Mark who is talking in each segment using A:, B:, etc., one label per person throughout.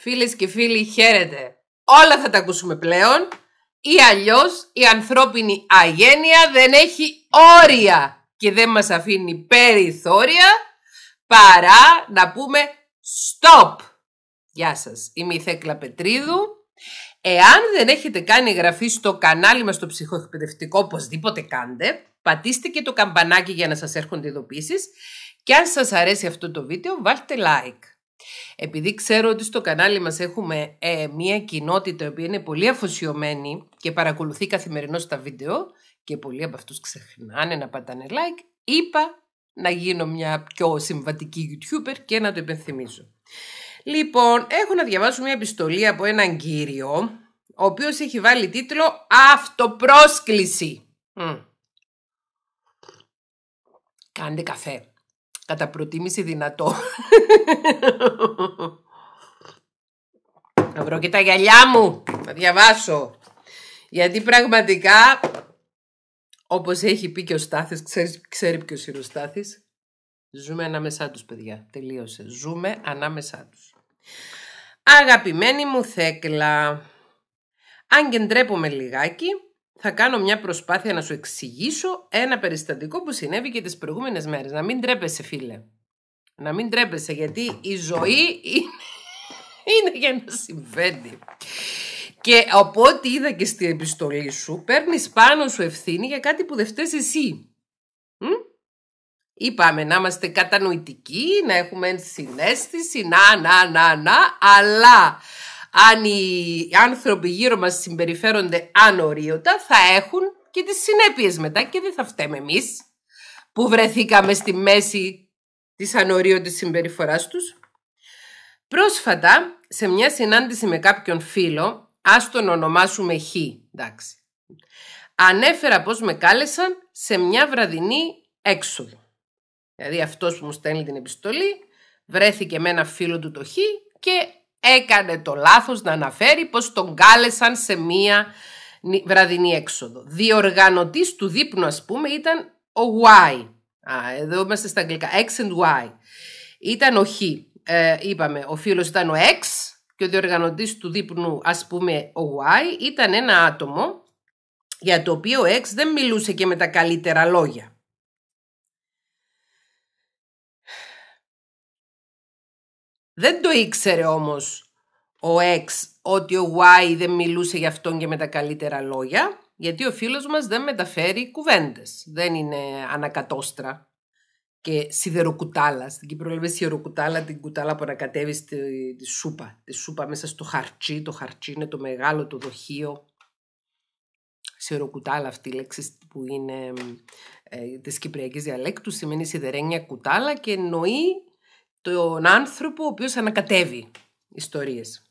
A: Φίλες και φίλοι, χαίρετε. Όλα θα τα ακούσουμε πλέον ή αλλιώς η ανθρώπινη αγένεια δεν έχει όρια και δεν μας αφήνει περιθώρια παρά να πούμε stop. Γεια σας, είμαι η Θέκλα Πετρίδου. Εάν δεν έχετε κάνει εγγραφή στο κανάλι μας το ψυχοεκπαιδευτικό, οπωσδήποτε κάντε, πατήστε και το καμπανάκι για να σας έρχονται ειδοποίησεις και αν σας αρέσει αυτό το βίντεο βάλτε like. Επειδή ξέρω ότι στο κανάλι μας έχουμε ε, μια κοινότητα η οποία είναι πολύ αφοσιωμένη και παρακολουθεί καθημερινώς τα βίντεο και πολλοί από αυτούς ξεχνάνε να πατάνε like, είπα να γίνω μια πιο συμβατική YouTuber και να το υπενθυμίζω. Λοιπόν, έχω να διαβάσω μια επιστολή από έναν κύριο, ο οποίος έχει βάλει τίτλο «Αυτοπρόσκληση». Mm. Κάντε καφέ. Κατά προτίμηση δυνατό. Να βρω και τα γυαλιά μου. Θα διαβάσω. Γιατί πραγματικά, όπως έχει πει και ο Στάθης, ξέρεις, ξέρει ποιος είναι ο Στάθης, ζούμε ανάμεσά τους παιδιά. Τελείωσε. Ζούμε ανάμεσά τους. Αγαπημένη μου Θέκλα, αν και λιγάκι, θα κάνω μια προσπάθεια να σου εξηγήσω ένα περιστατικό που συνέβη και τις προηγούμενες μέρες. Να μην τρέπεσαι φίλε. Να μην τρέπεσαι γιατί η ζωή είναι, για να συμβαίνει. Και από ό,τι είδα και στην επιστολή σου, παίρνεις πάνω σου ευθύνη για κάτι που δεν φταίς εσύ. Είπαμε να είμαστε κατανοητικοί, να έχουμε συνέστηση, να, να, να, να, αλλά αν οι άνθρωποι γύρω μας συμπεριφέρονται ανορίωτα θα έχουν και τις συνέπειες μετά και δεν θα φταίμε εμείς που βρεθήκαμε στη μέση της ανορίωτης συμπεριφοράς τους. Πρόσφατα σε μια συνάντηση με κάποιον φίλο, ας τον ονομάσουμε Χ, ανέφερα πως με κάλεσαν σε μια βραδινή έξοδο. Δηλαδή αυτός που μου στέλνει την επιστολή βρέθηκε με ένα φίλο του το Χ και έκανε το λάθος να αναφέρει πως τον κάλεσαν σε μία βραδινή έξοδο. Διοργανωτής του δείπνου ας πούμε ήταν ο Y. Α, εδώ είμαστε στα αγγλικά. X and Y. Ήταν ο Χ. Ε, είπαμε, ο φίλος ήταν ο X και ο διοργανωτής του δείπνου ας πούμε ο Y ήταν ένα άτομο για το οποίο ο X δεν μιλούσε και με τα καλύτερα λόγια. Δεν το ήξερε όμως ο X ότι ο Y δεν μιλούσε για αυτόν και με τα καλύτερα λόγια, γιατί ο φίλος μας δεν μεταφέρει κουβέντες, δεν είναι ανακατόστρα και σιδεροκουτάλα. Στην Κύπρο λέμε σιδεροκουτάλα, την κουτάλα που ανακατεύει τη σούπα. Τη σούπα μέσα στο χαρτί το χαρτί είναι το μεγάλο, το δοχείο. Σιδεροκουτάλα αυτή η λέξη που είναι τη ε, της διαλέκτου, σημαίνει σιδερένια κουτάλα και εννοεί τον άνθρωπο ο οποίος ανακατεύει ιστορίες.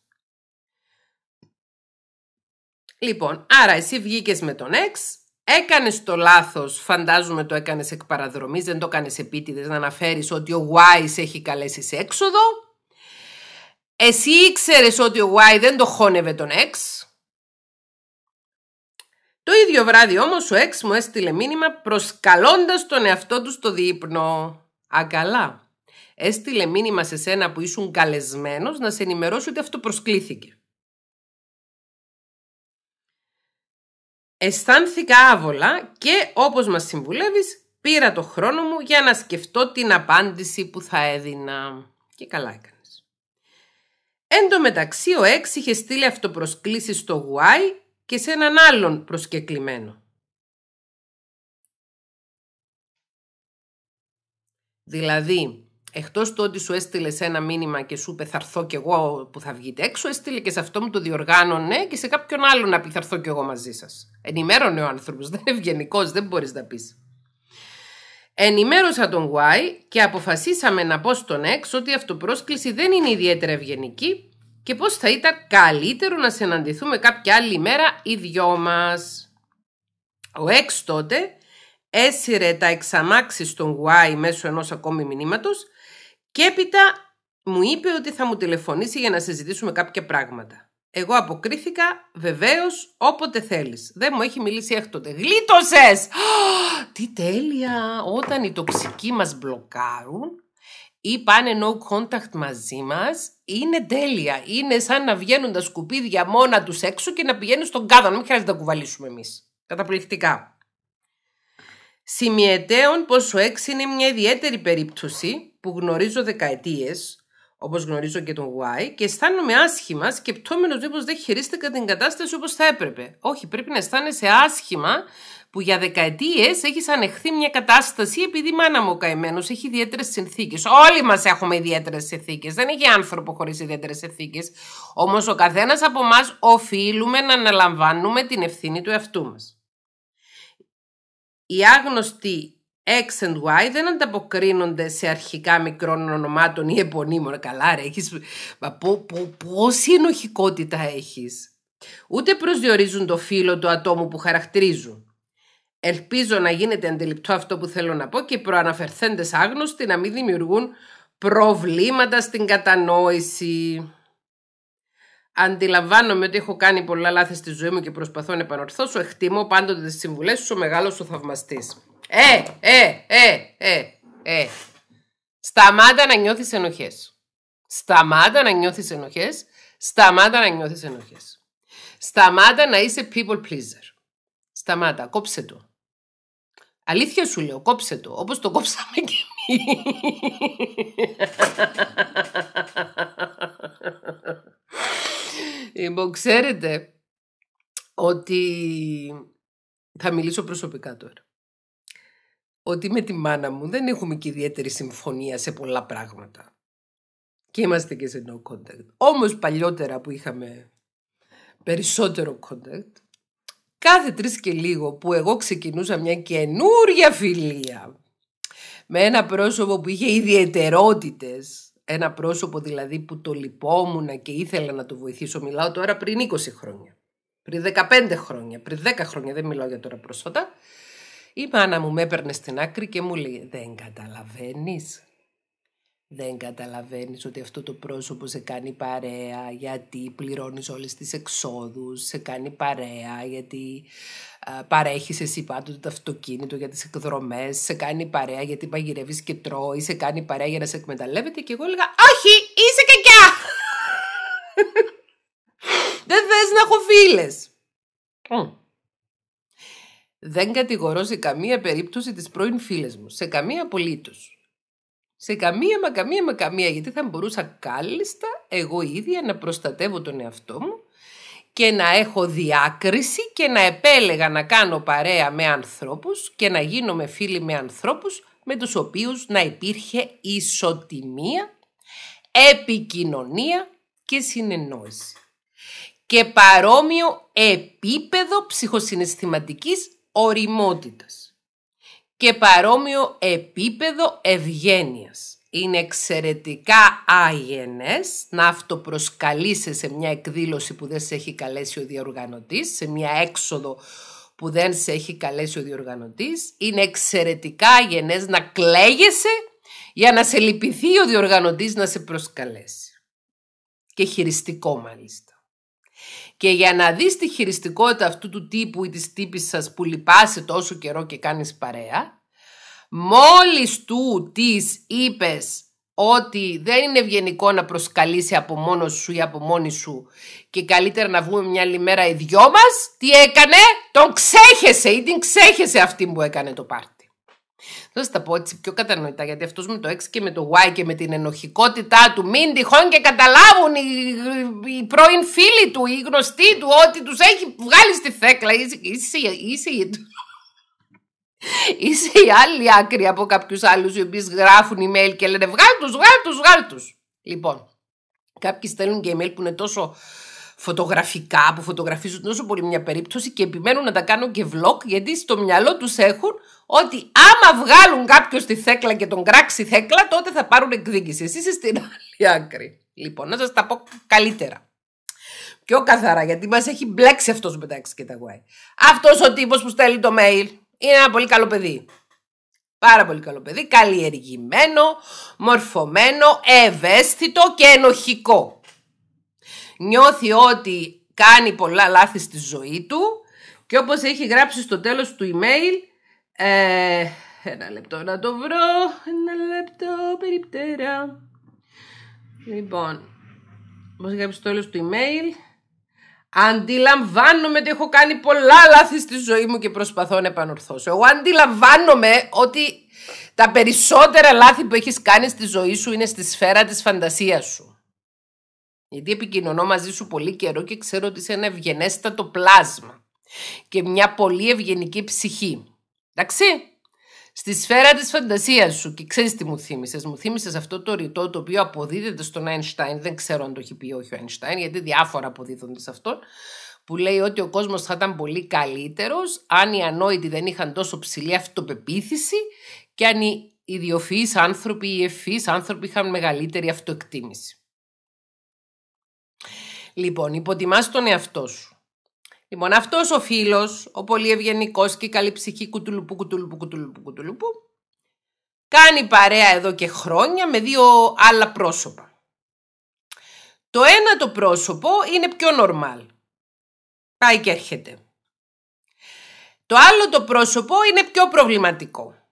A: Λοιπόν, άρα εσύ βγήκες με τον εξ, έκανες το λάθος, φαντάζομαι το έκανες εκ παραδρομής, δεν το έκανες επίτηδες, να αναφέρεις ότι ο Y σε έχει καλέσει σε έξοδο. Εσύ ήξερες ότι ο Y δεν το χώνευε τον εξ. Το ίδιο βράδυ όμως ο εξ μου έστειλε μήνυμα προσκαλώντας τον εαυτό του στο δείπνο. Ακαλά έστειλε μήνυμα σε σένα που ήσουν καλεσμένος να σε ενημερώσει ότι αυτό προσκλήθηκε. Αισθάνθηκα άβολα και όπως μας συμβουλεύεις πήρα το χρόνο μου για να σκεφτώ την απάντηση που θα έδινα. Και καλά έκανες. Εν τω μεταξύ ο Έξ είχε στείλει αυτοπροσκλήσεις στο Γουάι και σε έναν άλλον προσκεκλημένο. Δηλαδή, Εκτός του ότι σου έστειλε σε ένα μήνυμα και σου είπε θα έρθω κι εγώ που θα βγείτε έξω, έστειλε και σε αυτό μου το διοργάνωνε και σε κάποιον άλλον να πει θα έρθω κι εγώ μαζί σας. Ενημέρωνε ο άνθρωπος, δεν είναι ευγενικός, δεν μπορείς να πεις. Ενημέρωσα τον Γουάι και αποφασίσαμε να πω στον Εξ ότι η αυτοπρόσκληση δεν είναι ιδιαίτερα ευγενική και πως θα ήταν καλύτερο να συναντηθούμε κάποια άλλη μέρα οι δυο μας. Ο Εξ τότε έσυρε τα εξαμάξεις στον Γουάι μέσω ενός ακόμη μήνυματο. Και έπειτα μου είπε ότι θα μου τηλεφωνήσει για να συζητήσουμε κάποια πράγματα. Εγώ αποκρίθηκα, βεβαίως, όποτε θέλεις. Δεν μου έχει μιλήσει έκτοτε. Γλίτωσες! Τι τέλεια! Όταν οι τοξικοί μας μπλοκάρουν ή πάνε no contact μαζί μας, είναι τέλεια. Είναι σαν να βγαίνουν τα σκουπίδια μόνα τους έξω και να πηγαίνουν στον κάδο. Να μην χρειάζεται να κουβαλήσουμε εμείς. Καταπληκτικά. Σημειωτέων πως ο είναι μια ιδιαίτερη περίπτωση που γνωρίζω δεκαετίες, όπως γνωρίζω και τον Y, και αισθάνομαι άσχημα σκεπτόμενος μήπως δεν χειρίστηκα την κατάσταση όπως θα έπρεπε. Όχι, πρέπει να αισθάνεσαι άσχημα που για δεκαετίες έχεις ανεχθεί μια κατάσταση επειδή η μάνα μου ο καημένος έχει ιδιαίτερες συνθήκες. Όλοι μας έχουμε ιδιαίτερες συνθήκες. δεν έχει άνθρωπο χωρίς ιδιαίτερες συνθήκες. Όμως ο καθένας από εμάς οφείλουμε να αναλαμβάνουμε την ευθύνη του εαυτού μας. Η άγνωστη X and Y δεν ανταποκρίνονται σε αρχικά μικρών ονομάτων ή επωνύμων. Καλά ρε, έχεις... Μα πό, πό, πόση ενοχικότητα έχεις. Ούτε προσδιορίζουν το φύλλο του ατόμου που χαρακτηρίζουν. Ελπίζω να γίνεται αντιληπτό αυτό που θέλω να πω και οι προαναφερθέντες άγνωστοι να μην δημιουργούν προβλήματα στην κατανόηση. Αντιλαμβάνομαι ότι έχω κάνει πολλά λάθη στη ζωή μου και προσπαθώ να επανορθώσω. Εκτιμώ πάντοτε τις συμβουλές σου, ο μεγάλος σου θαυμαστής. Ε, ε, ε, ε, ε. Σταμάτα να νιώθεις ενοχές. Σταμάτα να νιώθεις ενοχές. Σταμάτα να νιώθεις ενοχές. Σταμάτα να είσαι people pleaser. Σταμάτα, κόψε το. Αλήθεια σου λέω, κόψε το, όπως το κόψαμε και εμείς. Λοιπόν, ξέρετε ότι θα μιλήσω προσωπικά τώρα. Ότι με τη μάνα μου δεν έχουμε και ιδιαίτερη συμφωνία σε πολλά πράγματα. Και είμαστε και σε no contact. Όμως παλιότερα που είχαμε περισσότερο contact, κάθε τρεις και λίγο που εγώ ξεκινούσα μια καινούρια φιλία με ένα πρόσωπο που είχε ιδιαιτερότητες ένα πρόσωπο δηλαδή που το λυπόμουν και ήθελα να το βοηθήσω, μιλάω τώρα πριν 20 χρόνια, πριν 15 χρόνια, πριν 10 χρόνια, δεν μιλάω για τώρα πρόσφατα, η μάνα μου με έπαιρνε στην άκρη και μου λέει «Δεν καταλαβαίνεις, δεν καταλαβαίνεις ότι αυτό το πρόσωπο σε κάνει παρέα γιατί πληρώνεις όλες τις εξόδους, σε κάνει παρέα γιατί α, παρέχεις εσύ πάντοτε το αυτοκίνητο για τις εκδρομές, σε κάνει παρέα γιατί παγιρεύεις και τρώει, σε κάνει παρέα για να σε εκμεταλλεύεται και εγώ έλεγα «Όχι, είσαι κακιά!» Δεν θες να έχω φίλες. Δεν κατηγορώ σε καμία περίπτωση τις πρώην φίλες μου, σε καμία απολύτως. Σε καμία μα καμία μα καμία, γιατί θα μπορούσα κάλλιστα εγώ ίδια να προστατεύω τον εαυτό μου και να έχω διάκριση και να επέλεγα να κάνω παρέα με ανθρώπους και να γίνομαι φίλη με ανθρώπους με τους οποίους να υπήρχε ισοτιμία, επικοινωνία και συνεννόηση. Και παρόμοιο επίπεδο ψυχοσυναισθηματικής οριμότητας και παρόμοιο επίπεδο ευγένειας. Είναι εξαιρετικά άγενες να αυτοπροσκαλείσαι σε μια εκδήλωση που δεν σε έχει καλέσει ο διοργανωτής, σε μια έξοδο που δεν σε έχει καλέσει ο διοργανωτής. Είναι εξαιρετικά άγενες να κλαίγεσαι για να σε λυπηθεί ο διοργανωτής να σε προσκαλέσει. Και χειριστικό μάλιστα. Και για να δεις τη χειριστικότητα αυτού του τύπου ή της τύπης σας που λυπάσαι τόσο καιρό και κάνεις παρέα, μόλις του της είπες ότι δεν είναι ευγενικό να προσκαλείσαι από μόνος σου ή από μόνη σου και καλύτερα να βγούμε μια άλλη μέρα οι δυο μας, τι έκανε, τον ξέχεσαι ή την ξέχεσαι αυτή που έκανε το πάρτι. Θα σα τα πω έτσι πιο κατανοητά, γιατί αυτό με το X και με το Y και με την ενοχικότητά του, μην τυχόν και καταλάβουν οι, οι πρώην φίλοι του, οι γνωστοί του, ότι τους έχει βγάλει στη θέκλα. Είσαι, είσαι, είσαι, η άλλη άκρη από κάποιους άλλους οι οποίοι γράφουν email και λένε Βγάλ τους, βγάλ βγάλ Λοιπόν, κάποιοι στέλνουν και email που είναι τόσο φωτογραφικά που φωτογραφίζουν τόσο πολύ μια περίπτωση και επιμένουν να τα κάνουν και vlog γιατί στο μυαλό τους έχουν ότι άμα βγάλουν κάποιος τη θέκλα και τον κράξει θέκλα τότε θα πάρουν εκδίκηση. Εσείς είστε στην άλλη άκρη. Λοιπόν, να σας τα πω καλύτερα. Πιο καθαρά, γιατί μας έχει μπλέξει αυτός με τα και τα γουάι. Αυτός ο τύπος που στέλνει το mail είναι ένα πολύ καλό παιδί. Πάρα πολύ καλό παιδί, καλλιεργημένο, μορφωμένο, ευαίσθητο και ενοχικό νιώθει ότι κάνει πολλά λάθη στη ζωή του και όπως έχει γράψει στο τέλος του email ε, ένα λεπτό να το βρω ένα λεπτό περιπτέρα λοιπόν όπως έχει γράψει στο τέλος του email Αντιλαμβάνομαι ότι έχω κάνει πολλά λάθη στη ζωή μου και προσπαθώ να επανορθώσω. Εγώ αντιλαμβάνομαι ότι τα περισσότερα λάθη που έχεις κάνει στη ζωή σου είναι στη σφαίρα της φαντασίας σου. Γιατί επικοινωνώ μαζί σου πολύ καιρό και ξέρω ότι είσαι ένα ευγενέστατο πλάσμα και μια πολύ ευγενική ψυχή. Εντάξει. Στη σφαίρα της φαντασίας σου και ξέρεις τι μου θύμισες. Μου θύμισες αυτό το ρητό το οποίο αποδίδεται στον Αϊνστάιν, Δεν ξέρω αν το έχει πει όχι ο Αϊνστάιν γιατί διάφορα αποδίδονται σε αυτόν. Που λέει ότι ο κόσμος θα ήταν πολύ καλύτερος αν οι ανόητοι δεν είχαν τόσο ψηλή αυτοπεποίθηση και αν οι ιδιοφυείς άνθρωποι, οι ευφυείς άνθρωποι είχαν μεγαλύτερη αυτοεκτίμηση. Λοιπόν, υποτιμάς τον εαυτό σου. Λοιπόν, αυτός ο φίλος, ο πολύ ευγενικό και καλή ψυχή κουτουλουπού, κουτουλουπού, κουτουλουπού, κουτουλουπού, κάνει παρέα εδώ και χρόνια με δύο άλλα πρόσωπα. Το ένα το πρόσωπο είναι πιο νορμάλ. Πάει και έρχεται. Το άλλο το πρόσωπο είναι πιο προβληματικό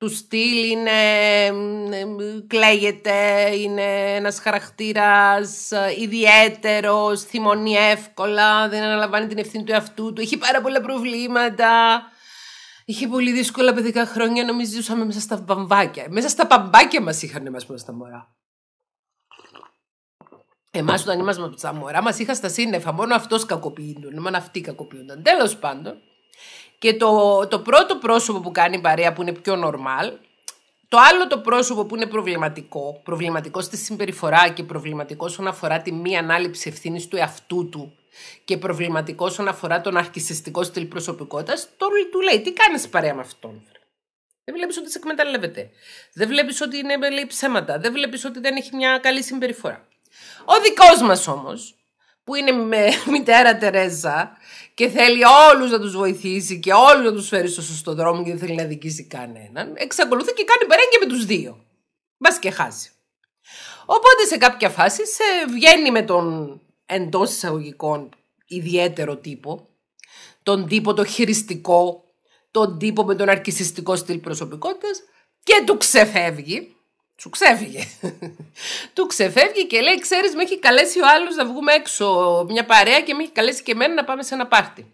A: του στυλ είναι κλαίγεται, είναι ένας χαρακτήρας ε, ιδιαίτερος, θυμώνει εύκολα, δεν αναλαμβάνει την ευθύνη του εαυτού του, έχει πάρα πολλά προβλήματα. Είχε πολύ δύσκολα παιδικά χρόνια, νομίζω ζούσαμε μέσα στα μπαμπάκια. Μέσα στα μπαμπάκια μας είχαν εμάς μέσα στα μωρά. Εμάς όταν ήμασταν από μωρά μας είχα στα σύννεφα, μόνο αυτός κακοποιούνταν, μόνο αυτοί κακοποιούνταν. Τέλος πάντων, και το, το πρώτο πρόσωπο που κάνει η παρέα που είναι πιο normal, το άλλο το πρόσωπο που είναι προβληματικό, προβληματικός στη συμπεριφορά και προβληματικός όσον αφορά τη μη ανάληψη ευθύνης του εαυτού του και προβληματικός όσον αφορά τον αρχισιστικό στυλ προσωπικότητας, του λέει: Τι κάνεις παρέα με αυτόν. Δεν βλέπεις ότι σε εκμεταλλεύεται. Δεν βλέπεις ότι είναι λέει ψέματα. Δεν βλέπεις ότι δεν έχει μια καλή συμπεριφορά. Ο δικός μας όμως, που είναι με μητέρα Τερέζα και θέλει όλους να τους βοηθήσει και όλους να τους φέρει στο σωστό δρόμο και δεν θέλει να δικήσει κανέναν, εξακολουθεί και κάνει παρέγγια με τους δύο. Μπας και χάσει. Οπότε σε κάποια φάση σε βγαίνει με τον εντός εισαγωγικών ιδιαίτερο τύπο, τον τύπο το χειριστικό, τον τύπο με τον αρκισιστικό στυλ προσωπικότητας και του ξεφεύγει σου ξέφυγε. του ξεφεύγει και λέει: Ξέρεις, με έχει καλέσει ο άλλος να βγούμε έξω μια παρέα και με έχει καλέσει και εμένα να πάμε σε ένα πάρτι.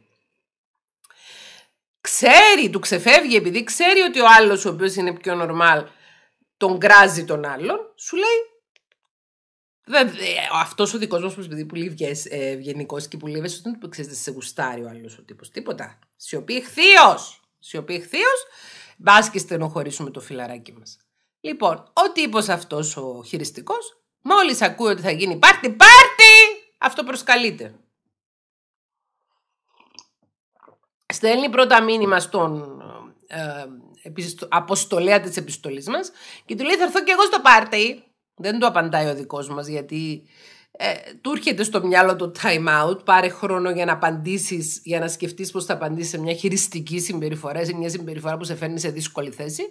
A: Ξέρει, του ξεφεύγει επειδή ξέρει ότι ο άλλος, ο οποίος είναι πιο νορμάλ, τον κράζει τον άλλον. Σου λέει: αυτός ο δικός μας που λέει ε, ευγενικός και που λέει δεν του ξέρεις, δεν σε γουστάρει ο άλλος ο τύπος. Τίποτα. Σιωπή χθείο! Σιωπή χθείο! Μπας και στενοχωρήσουμε το φιλαράκι μας. Λοιπόν, ο τύπος αυτός ο χειριστικός, μόλις ακούει ότι θα γίνει πάρτι, πάρτι! Αυτό προσκαλείται. Στέλνει πρώτα μήνυμα στον ε, ε αποστολέα της επιστολής μας και του λέει: Θα έρθω και εγώ στο πάρτι. Δεν του απαντάει ο δικός μας, γιατί ε, του έρχεται στο μυαλό το time out. Πάρε χρόνο για να απαντήσεις, για να σκεφτείς πώς θα απαντήσεις σε μια χειριστική συμπεριφορά, σε μια συμπεριφορά που σε φέρνει σε δύσκολη θέση.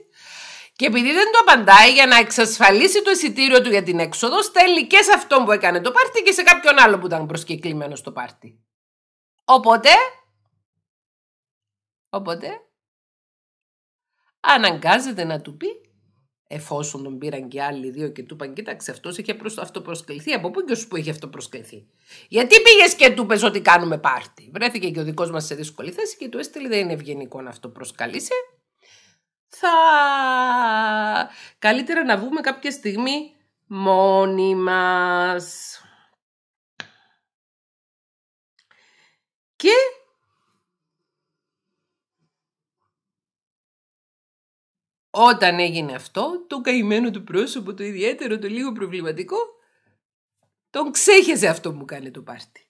A: Και επειδή δεν το απαντάει, για να εξασφαλίσει το εισιτήριο του για την έξοδο, στέλνει και σε αυτόν που έκανε το πάρτι και σε κάποιον άλλο που ήταν προσκεκλημένος στο πάρτι. Οπότε. Οπότε. Αναγκάζεται να του πει, εφόσον τον πήραν και άλλοι δύο και του είπαν: Κοίταξε, αυτός είχε αυτοπροσκληθεί. Από πού και σου που είχε αυτοπροσκληθεί. Γιατί πήγες και του πες ότι κάνουμε πάρτι. Βρέθηκε και ο δικός μας σε δύσκολη θέση και του έστειλε: Δεν είναι ευγενικό να αυτοπροσκαλείσαι θα... Καλύτερα να βγούμε κάποια στιγμή μόνοι μας. Και όταν έγινε αυτό, το καημένο του πρόσωπο, το ιδιαίτερο, το λίγο προβληματικό, τον ξέχεσε αυτό που κάνει το πάρτι.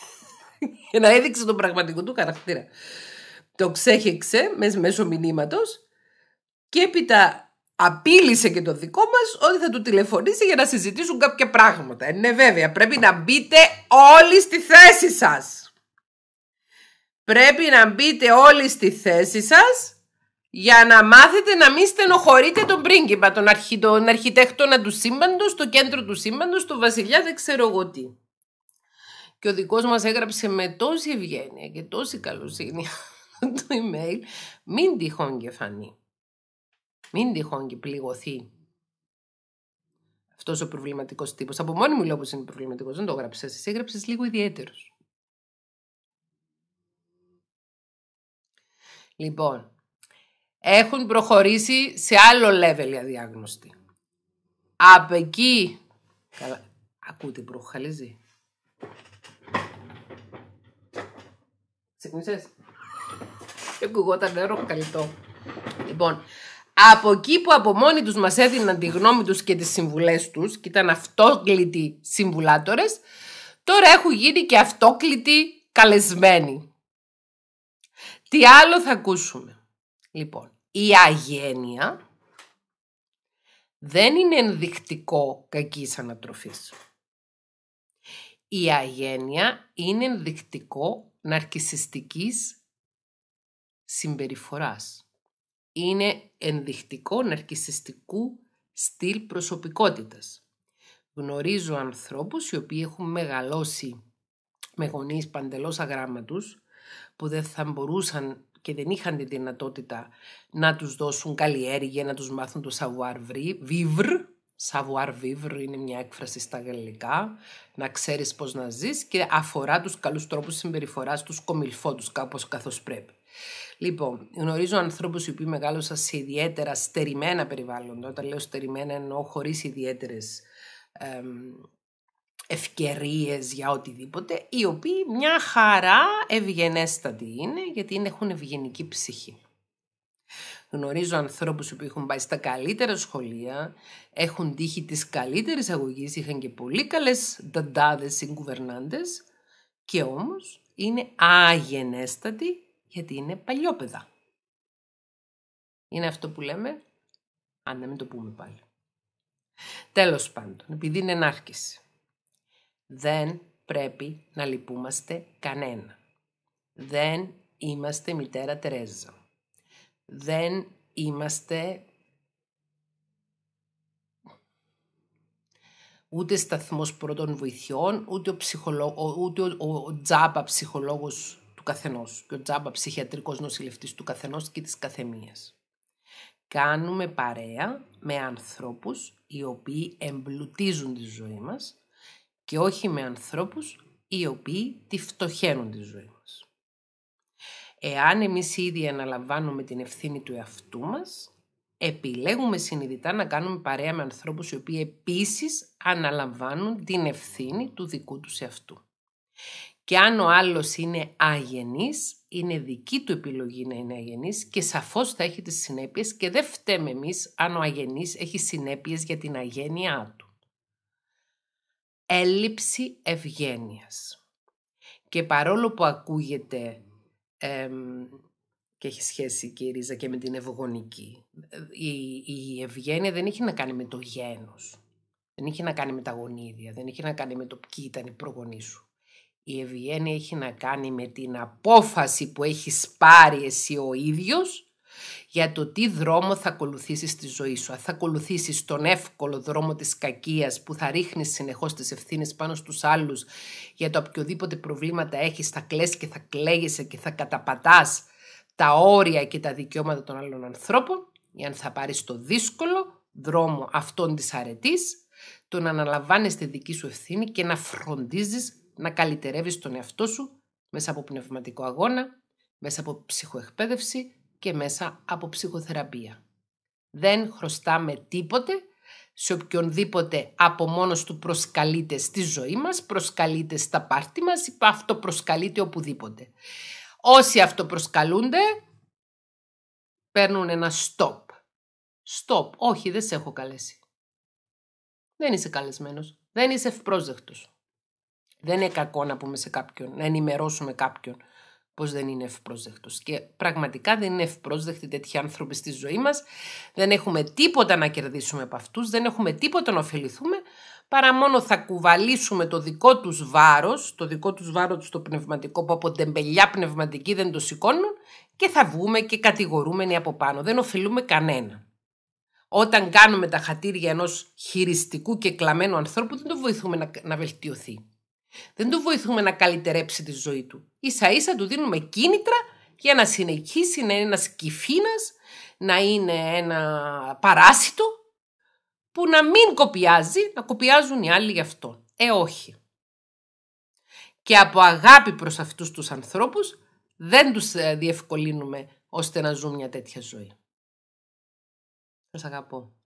A: Για να έδειξε τον πραγματικό του χαρακτήρα. Το ξέχεξε μέσω μηνύματος και έπειτα απείλησε και το δικό μας ότι θα του τηλεφωνήσει για να συζητήσουν κάποια πράγματα. Ε, ναι βέβαια, πρέπει να μπείτε όλοι στη θέση σας. Πρέπει να μπείτε όλοι στη θέση σας για να μάθετε να μην στενοχωρείτε τον πρίγκιπα, τον, αρχι, τον αρχιτέκτονα του σύμπαντος, το κέντρο του σύμπαντος, τον βασιλιά, δεν ξέρω εγώ τι. Και ο δικός μας έγραψε με τόση ευγένεια και τόση καλοσύνη το email, μην τυχόν και φανεί. Μην τυχόν και πληγωθεί αυτός ο προβληματικός τύπος. Από μόνη μου λέω πως είναι προβληματικός, δεν το έγραψες. Εσύ έγραψες λίγο ιδιαίτερος. Λοιπόν, έχουν προχωρήσει σε άλλο level οι αδιάγνωστοι. Από εκεί. Καλά. Ακούτε, προχαλίζει. Ξυπνήσες. Εγώ κουγόταν νερό, καλυτό. Λοιπόν, από εκεί που από μόνοι τους μας έδιναν τη γνώμη τους και τις συμβουλές τους και ήταν αυτόκλητοι συμβουλάτορες, τώρα έχουν γίνει και αυτόκλητοι καλεσμένοι. Τι άλλο θα ακούσουμε. Λοιπόν, η αγένεια δεν είναι ενδεικτικό κακής ανατροφής. Η αγένεια είναι ενδεικτικό ναρκισιστικής συμπεριφοράς είναι ενδεικτικό ναρκισιστικού στυλ προσωπικότητας. Γνωρίζω ανθρώπους οι οποίοι έχουν μεγαλώσει με γονείς παντελώς αγράμματους που δεν θα μπορούσαν και δεν είχαν τη δυνατότητα να τους δώσουν καλλιέργεια, να τους μάθουν το savoir vivre, savoir vivre είναι μια έκφραση στα γαλλικά, να ξέρεις πώς να ζεις και αφορά τους καλούς τρόπους συμπεριφοράς τους κομιλφό τους κάπως καθώς πρέπει. Λοιπόν, γνωρίζω ανθρώπους οι οποίοι μεγάλωσαν σε ιδιαίτερα στερημένα περιβάλλοντα. Όταν λέω στερημένα, εννοώ χωρίς ιδιαίτερες ευκαιρίες για οτιδήποτε, οι οποίοι μια χαρά ευγενέστατοι είναι, γιατί έχουν ευγενική ψυχή. Γνωρίζω ανθρώπους που έχουν πάει στα καλύτερα σχολεία, έχουν τύχει τις καλύτερης αγωγής, είχαν και πολύ καλές δαντάδες συγκουβερνάντες και όμως είναι άγενέστατοι γιατί είναι παλιόπαιδα. Είναι αυτό που λέμε, αν δεν το πούμε πάλι. Τέλος πάντων, επειδή είναι ενάρκηση, δεν πρέπει να λυπούμαστε κανένα. Δεν είμαστε μητέρα Τερέζα. Δεν είμαστε ούτε σταθμός πρώτων βοηθειών, ούτε ο, ψυχολο... ούτε ο, ο, ο τζάπα ψυχολόγος καθενός και ο τζάμπα ψυχιατρικός νοσηλευτής του καθενός και της καθεμίας. Κάνουμε παρέα με ανθρώπους οι οποίοι εμπλουτίζουν τη ζωή μας και όχι με ανθρώπους οι οποίοι τη φτωχαίνουν τη ζωή μας. Εάν εμείς ήδη αναλαμβάνουμε την ευθύνη του εαυτού μας, επιλέγουμε συνειδητά να κάνουμε παρέα με ανθρώπους οι οποίοι επίσης αναλαμβάνουν την ευθύνη του δικού τους εαυτού. Και αν ο άλλος είναι άγενης, είναι δική του επιλογή να είναι αγενής και σαφώς θα έχει τις συνέπειες και δεν φταίμε εμείς αν ο αγενής έχει συνέπειες για την αγένειά του. Έλλειψη ευγένειας. Και παρόλο που ακούγεται και έχει σχέση και η ρίζα και με την ευγονική, η, ευγένεια δεν έχει να κάνει με το γένος. Δεν έχει να κάνει με τα γονίδια, δεν έχει να κάνει με το ποιοι ήταν οι προγονείς σου. Η ευγένεια έχει να κάνει με την απόφαση που έχει πάρει εσύ ο ίδιος για το τι δρόμο θα ακολουθήσεις στη ζωή σου. Αν θα ακολουθήσεις τον εύκολο δρόμο της κακίας που θα ρίχνεις συνεχώς τις ευθύνες πάνω στους άλλους για το οποιοδήποτε προβλήματα έχεις, θα κλαις και θα κλαίγεσαι και θα καταπατάς τα όρια και τα δικαιώματα των άλλων ανθρώπων ή αν θα πάρεις το δύσκολο δρόμο αυτών της αρετής, το να αναλαμβάνεις τη δική σου ευθύνη και να φροντίζεις να καλυτερεύεις τον εαυτό σου μέσα από πνευματικό αγώνα, μέσα από ψυχοεκπαίδευση και μέσα από ψυχοθεραπεία. Δεν χρωστάμε τίποτε σε οποιονδήποτε από μόνος του προσκαλείται στη ζωή μας, προσκαλείται στα πάρτι μας, αυτό προσκαλείται οπουδήποτε. Όσοι αυτοπροσκαλούνται, παίρνουν ένα stop. Stop. Όχι, δεν σε έχω καλέσει. Δεν είσαι καλεσμένος. Δεν είσαι ευπρόσδεκτος. Δεν είναι κακό να πούμε σε κάποιον, να ενημερώσουμε κάποιον πως δεν είναι ευπρόσδεκτος. Και πραγματικά δεν είναι ευπρόσδεκτοι τέτοιοι άνθρωποι στη ζωή μας. Δεν έχουμε τίποτα να κερδίσουμε από αυτούς, δεν έχουμε τίποτα να ωφεληθούμε, παρά μόνο θα κουβαλήσουμε το δικό τους βάρος, το δικό τους βάρος το πνευματικό που από τεμπελιά πνευματική δεν το σηκώνουν και θα βγούμε και κατηγορούμενοι από πάνω. Δεν ωφελούμε κανένα. Όταν κάνουμε τα χατήρια ενός χειριστικού και κλαμμένου ανθρώπου δεν το βοηθούμε να, να βελτιωθεί. Δεν του βοηθούμε να καλυτερέψει τη ζωή του. Ίσα ίσα του δίνουμε κίνητρα για να συνεχίσει να είναι ένας κυφήνας, να είναι ένα παράσιτο που να μην κοπιάζει, να κοπιάζουν οι άλλοι γι' αυτό. Ε, όχι. Και από αγάπη προς αυτούς τους ανθρώπους δεν τους ε, διευκολύνουμε ώστε να ζουν μια τέτοια ζωή. Σας αγαπώ.